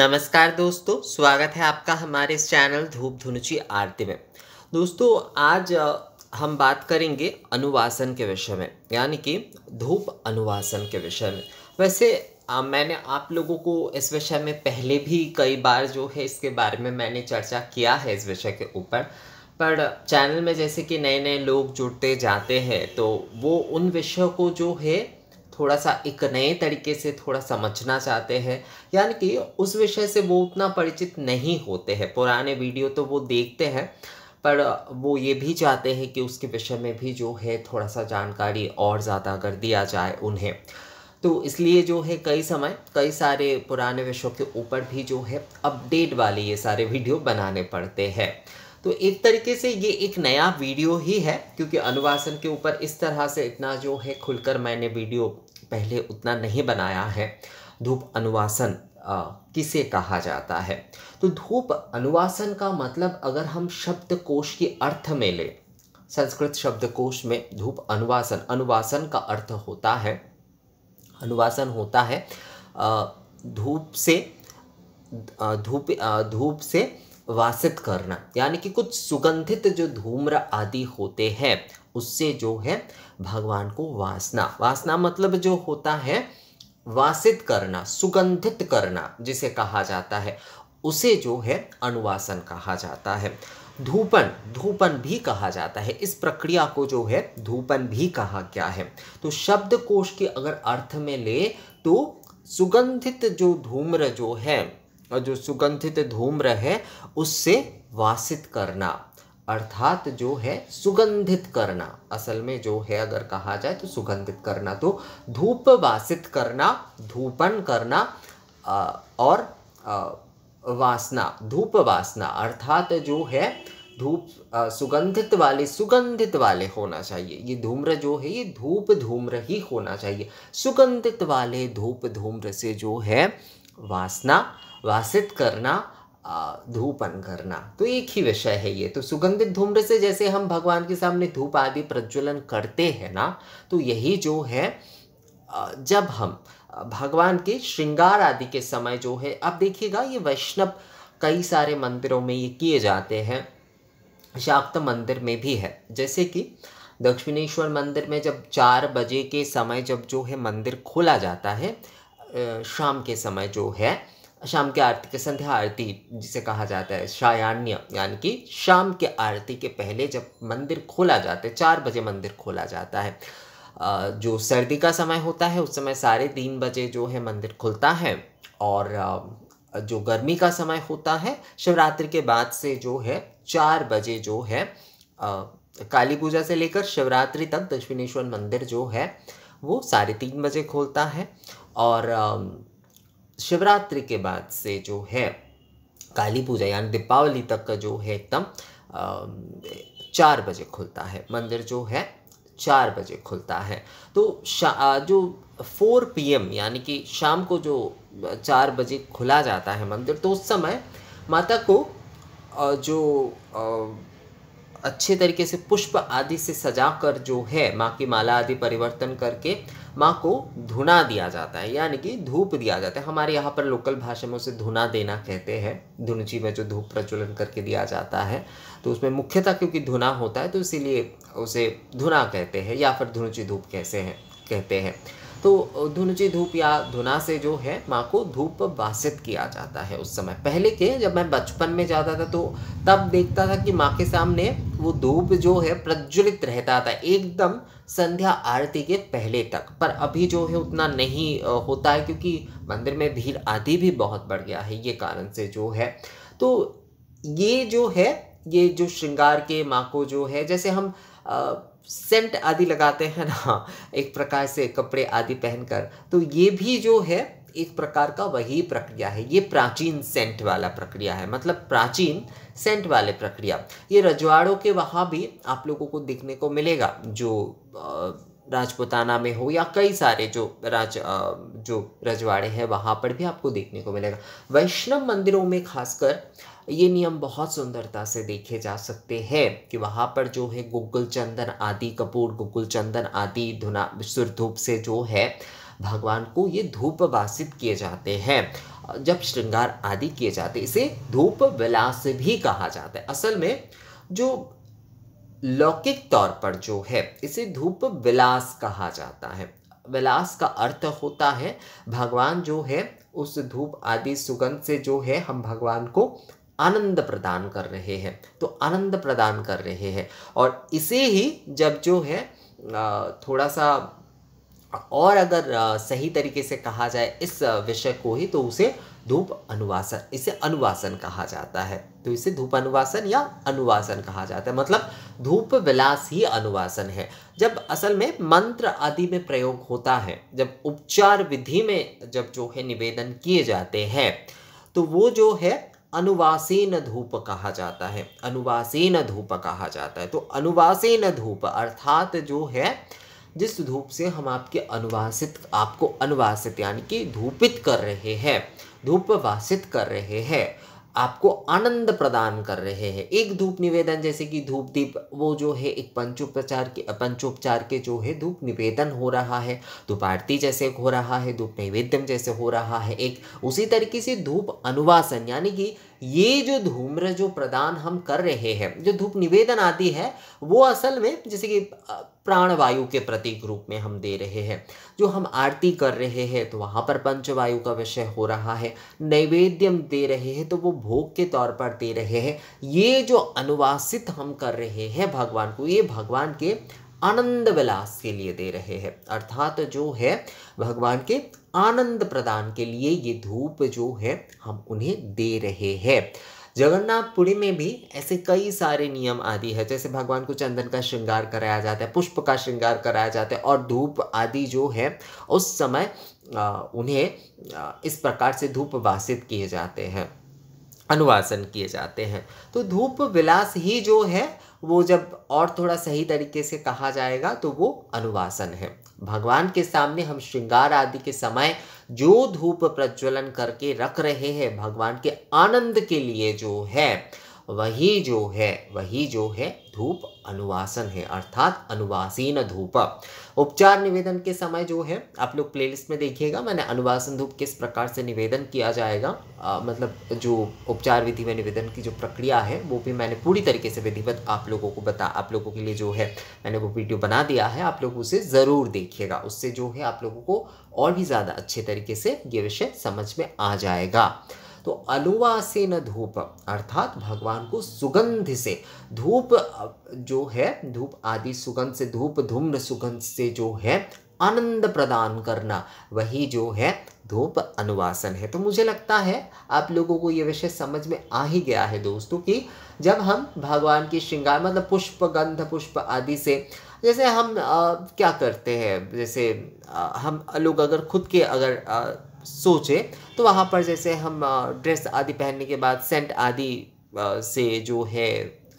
नमस्कार दोस्तों स्वागत है आपका हमारे इस चैनल धूप धुनुची आरती में दोस्तों आज हम बात करेंगे अनुवासन के विषय में यानी कि धूप अनुवासन के विषय में वैसे आ, मैंने आप लोगों को इस विषय में पहले भी कई बार जो है इसके बारे में मैंने चर्चा किया है इस विषय के ऊपर पर चैनल में जैसे कि नए नए लोग जुड़ते जाते हैं तो वो उन विषयों को जो है थोड़ा सा एक नए तरीके से थोड़ा समझना चाहते हैं यानी कि उस विषय से वो उतना परिचित नहीं होते हैं पुराने वीडियो तो वो देखते हैं पर वो ये भी चाहते हैं कि उसके विषय में भी जो है थोड़ा सा जानकारी और ज़्यादा कर दिया जाए उन्हें तो इसलिए जो है कई समय कई सारे पुराने विषयों के ऊपर भी जो है अपडेट वाले ये सारे वीडियो बनाने पड़ते हैं तो एक तरीके से ये एक नया वीडियो ही है क्योंकि अनुवासन के ऊपर इस तरह से इतना जो है खुलकर मैंने वीडियो पहले उतना नहीं बनाया है धूप अनुवासन किसे कहा जाता है तो धूप अनुवासन का मतलब अगर हम शब्दकोश के अर्थ में लें संस्कृत शब्दकोश में धूप अनुवासन अनुवासन का अर्थ होता है अनुवासन होता है धूप से धूप धूप से वासित करना यानी कि कुछ सुगंधित जो धूम्र आदि होते हैं उससे जो है भगवान को वासना वासना मतलब जो होता है वासित करना सुगंधित करना जिसे कहा जाता है उसे जो है अनुवासन कहा जाता है धूपन धूपन भी कहा जाता है इस प्रक्रिया को जो है धूपन भी कहा गया है तो शब्द कोश के अगर अर्थ में ले तो सुगंधित जो धूम्र जो है और जो सुगंधित धूम्र है उससे वासित करना अर्थात जो है सुगंधित करना असल में जो है अगर कहा जाए तो सुगंधित करना तो धूप वासित करना धूपन करना और वासना धूप वासना अर्थात जो है धूप सुगंधित वाले सुगंधित वाले होना चाहिए ये धूम्र जो है ये धूप धूम्र ही होना चाहिए सुगंधित वाले धूप धूम्र से जो है वासना वासित करना धूपन करना तो एक ही विषय है ये तो सुगंधित धूम्र से जैसे हम भगवान के सामने धूप आदि प्रज्वलन करते हैं ना तो यही जो है जब हम भगवान के श्रृंगार आदि के समय जो है आप देखिएगा ये वैष्णव कई सारे मंदिरों में ये किए जाते हैं शाक्त मंदिर में भी है जैसे कि दक्षिणेश्वर मंदिर में जब चार बजे के समय जब जो है मंदिर खोला जाता है शाम के समय जो है शाम के आरती के संध्या आरती जिसे कहा जाता है शायान्य यानी कि शाम के आरती के पहले जब मंदिर खोला जाता है चार बजे मंदिर खोला जाता है जो सर्दी का समय होता है उस समय साढ़े तीन बजे जो है मंदिर खुलता है और जो गर्मी का समय होता है शिवरात्रि के बाद से जो है चार बजे जो है काली पूजा से लेकर शिवरात्रि तक दक्षिणेश्वर मंदिर जो है वो साढ़े तीन बजे खोलता है और शिवरात्रि के बाद से जो है काली पूजा यानी दीपावली तक का जो है एकदम चार बजे खुलता है मंदिर जो है चार बजे खुलता है तो जो फोर पीएम यानी कि शाम को जो चार बजे खुला जाता है मंदिर तो उस समय माता को जो अच्छे तरीके से पुष्प आदि से सजा कर जो है माँ की माला आदि परिवर्तन करके माँ को धुना दिया जाता है यानी कि धूप दिया जाता है हमारे यहाँ पर लोकल भाषा में उसे धुना देना कहते हैं धुनची में जो धूप प्रज्वलन करके दिया जाता है तो उसमें मुख्यतः क्योंकि धुना होता है तो इसीलिए उसे धुना कहते हैं या फिर धुनची धूप कैसे हैं कहते हैं तो धुनची धूप या धुना से जो है माँ को धूप बासित किया जाता है उस समय पहले के जब मैं बचपन में जाता था तो तब देखता था कि माँ के सामने वो धूप जो है प्रज्वलित रहता था एकदम संध्या आरती के पहले तक पर अभी जो है उतना नहीं होता है क्योंकि मंदिर में भीड़ आदि भी बहुत बढ़ गया है ये कारण से जो है तो ये जो है ये जो श्रृंगार के माँ को जो है जैसे हम सेंट आदि लगाते हैं ना एक प्रकार से कपड़े आदि पहनकर तो ये भी जो है एक प्रकार का वही प्रक्रिया है ये प्राचीन सेंट वाला प्रक्रिया है मतलब प्राचीन सेंट वाले प्रक्रिया ये रजवाड़ों के वहाँ भी आप लोगों को देखने को मिलेगा जो राजपुताना में हो या कई सारे जो राज जो रजवाड़े हैं वहाँ पर भी आपको देखने को मिलेगा वैष्णव मंदिरों में खासकर ये नियम बहुत सुंदरता से देखे जा सकते हैं कि वहाँ पर जो है गुग्गुल चंदन आदि कपूर गुग्गुल चंदन आदि धुना धूप से जो है भगवान को ये धूप वासित किए जाते हैं जब श्रृंगार आदि किए जाते इसे धूप विलास भी कहा जाता है असल में जो लौकिक तौर पर जो है इसे धूप विलास कहा जाता है विलास का अर्थ होता है भगवान जो है उस धूप आदि सुगंध से जो है हम भगवान को आनंद प्रदान कर रहे हैं तो आनंद प्रदान कर रहे हैं और इसे ही जब जो है थोड़ा सा और अगर सही तरीके से कहा जाए इस विषय को ही तो उसे धूप अनुवासन इसे अनुवासन कहा जाता है तो इसे धूप अनुवासन या अनुवासन कहा जाता है मतलब धूप विलास ही अनुवासन है जब असल में मंत्र आदि में प्रयोग होता है जब उपचार विधि में जब जो है निवेदन किए जाते हैं तो वो जो है अनुवासीन धूप कहा जाता है अनुवासीन धूप कहा जाता है तो अनुवासीन धूप अर्थात जो है जिस धूप से हम आपके अनुवासित आपको अनुवासित यानी कि धूपित कर रहे हैं धूप वासित कर रहे हैं आपको आनंद प्रदान कर रहे हैं एक धूप निवेदन जैसे कि धूप दीप वो जो है एक पंचोपचार के पंचोपचार के जो है धूप निवेदन हो रहा है धूप आरती जैसे हो रहा है धूप नैवेद्यम जैसे हो रहा है एक उसी तरीके से धूप अनुवासन यानी कि ये जो धूम्र जो प्रदान हम कर रहे हैं जो धूप निवेदन आती है वो असल में जैसे कि प्राणवायु के प्रतीक रूप में हम दे रहे हैं जो हम आरती कर रहे हैं तो वहाँ पर पंचवायु का विषय हो रहा है नैवेद्यम दे रहे हैं तो वो भोग के तौर पर दे रहे हैं ये जो अनुवासित हम कर रहे हैं भगवान को ये भगवान के आनंद विलास के लिए दे रहे हैं अर्थात जो है भगवान के आनंद प्रदान के लिए ये धूप जो है हम उन्हें दे रहे हैं जगन्नाथपुरी में भी ऐसे कई सारे नियम आदि है जैसे भगवान को चंदन का श्रृंगार कराया जाता है पुष्प का श्रृंगार कराया जाता है और धूप आदि जो है उस समय उन्हें इस प्रकार से धूप वासित किए जाते हैं अनुवासन किए जाते हैं तो धूप विलास ही जो है वो जब और थोड़ा सही तरीके से कहा जाएगा तो वो अनुवासन है भगवान के सामने हम श्रृंगार आदि के समय जो धूप प्रज्वलन करके रख रहे हैं भगवान के आनंद के लिए जो है वही जो है वही जो है धूप अनुवासन है अर्थात अनुवासीन धूप उपचार निवेदन के समय जो है आप लोग प्लेलिस्ट में देखिएगा मैंने अनुवासन धूप किस प्रकार से निवेदन किया जाएगा आ, मतलब जो उपचार विधि में निवेदन की जो प्रक्रिया है वो भी मैंने पूरी तरीके से विधिवत आप लोगों को बता आप लोगों के लिए जो है मैंने वो वीडियो बना दिया है आप लोग उसे ज़रूर देखिएगा उससे जो है आप लोगों को और भी ज़्यादा अच्छे तरीके से ये विषय समझ में आ जाएगा तो अलुवा से न धूप अर्थात भगवान को सुगंध से धूप जो है धूप आदि सुगंध से धूप धूम्र सुगंध से जो है आनंद प्रदान करना वही जो है धूप अनुवासन है तो मुझे लगता है आप लोगों को ये विषय समझ में आ ही गया है दोस्तों कि जब हम भगवान की श्रृंगार मतलब पुष्प गंध पुष्प आदि से जैसे हम आ, क्या करते हैं जैसे आ, हम लोग अगर खुद के अगर आ, सोचे तो वहाँ पर जैसे हम ड्रेस आदि पहनने के बाद सेंट आदि से जो है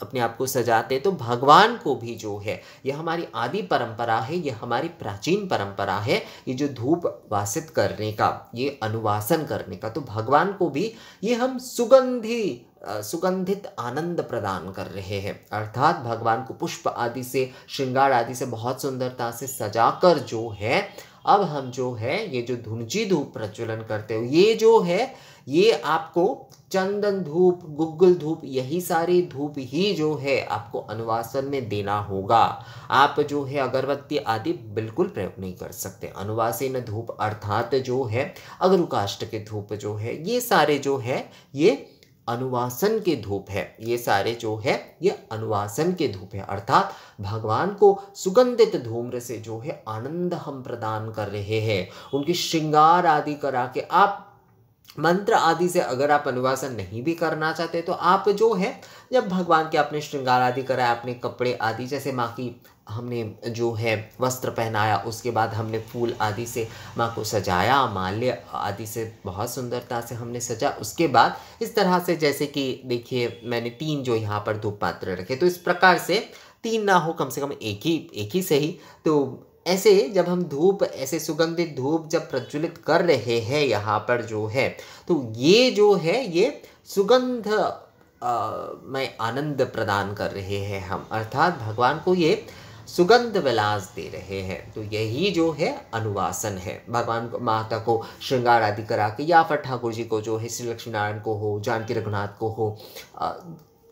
अपने आप को सजाते तो भगवान को भी जो है यह हमारी आदि परंपरा है यह हमारी प्राचीन परंपरा है ये जो धूप वासित करने का ये अनुवासन करने का तो भगवान को भी ये हम सुगंधी सुगंधित आनंद प्रदान कर रहे हैं अर्थात भगवान को पुष्प आदि से श्रृंगार आदि से बहुत सुंदरता से सजाकर जो है अब हम जो है ये जो धुनजी धूप प्रज्वलन करते हो ये जो है ये आपको चंदन धूप गुगुल धूप यही सारी धूप ही जो है आपको अनुवासन में देना होगा आप जो है अगरबत्ती आदि बिल्कुल प्रयोग नहीं कर सकते अनुवासन धूप अर्थात जो है अग्रुकाष्ट के धूप जो है ये सारे जो है ये अनुवासन के धूप है ये सारे जो है ये अनुवासन के धूप है अर्थात भगवान को सुगंधित धूम्र से जो है आनंद हम प्रदान कर रहे हैं उनकी श्रृंगार आदि करा के आप मंत्र आदि से अगर आप अनुवासन नहीं भी करना चाहते तो आप जो है जब भगवान के आपने श्रृंगार आदि कराए अपने कपड़े आदि जैसे माँ की हमने जो है वस्त्र पहनाया उसके बाद हमने फूल आदि से माँ को सजाया माल्य आदि से बहुत सुंदरता से हमने सजा उसके बाद इस तरह से जैसे कि देखिए मैंने तीन जो यहाँ पर धूप पात्र रखे तो इस प्रकार से तीन ना हो कम से कम एक ही एक ही सही तो ऐसे जब हम धूप ऐसे सुगंधित धूप जब प्रज्वलित कर रहे हैं यहाँ पर जो है तो ये जो है ये सुगंध में आनंद प्रदान कर रहे हैं हम अर्थात भगवान को ये सुगंध विलास दे रहे हैं तो यही जो है अनुवासन है भगवान माता को श्रृंगार आदि करा के या फिर ठाकुर जी को जो है श्री लक्ष्मीनारायण को हो जानकी रघुनाथ को हो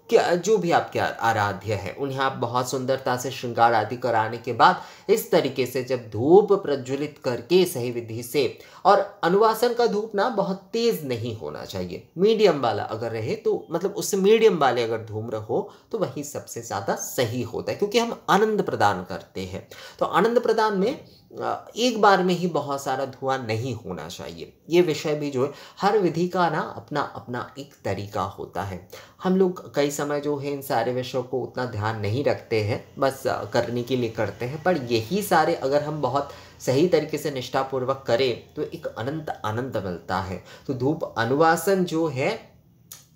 क्या जो भी आपके आराध्य है उन्हें आप बहुत सुंदरता से श्रृंगार आदि कराने के बाद इस तरीके से जब धूप प्रज्वलित करके सही विधि से और अनुवासन का धूप ना बहुत तेज नहीं होना चाहिए मीडियम वाला अगर रहे तो मतलब उससे मीडियम वाले अगर धूम रहो तो वही सबसे ज़्यादा सही होता है क्योंकि हम आनंद प्रदान करते हैं तो आनंद प्रदान में एक बार में ही बहुत सारा धुआं नहीं होना चाहिए ये विषय भी जो है हर विधि का ना अपना अपना एक तरीका होता है हम लोग कई समय जो है इन सारे विषयों को उतना ध्यान नहीं रखते हैं बस करने के लिए करते हैं पर यही सारे अगर हम बहुत सही तरीके से निष्ठापूर्वक करें तो एक अनंत आनंद मिलता है तो धूप अनुवासन जो है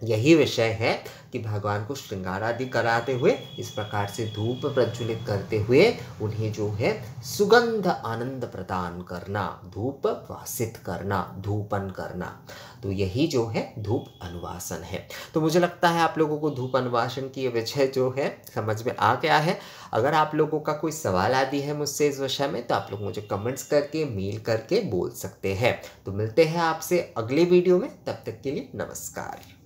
यही विषय है कि भगवान को श्रृंगार आदि कराते हुए इस प्रकार से धूप प्रज्वलित करते हुए उन्हें जो है सुगंध आनंद प्रदान करना धूप वासित करना धूपन करना तो यही जो है धूप अनुवासन है तो मुझे लगता है आप लोगों को धूप अनुवासन की विषय जो है समझ में आ गया है अगर आप लोगों का कोई सवाल आदि है मुझसे इस विषय में तो आप लोग मुझे कमेंट्स करके मेल करके बोल सकते हैं तो मिलते हैं आपसे अगले वीडियो में तब तक के लिए नमस्कार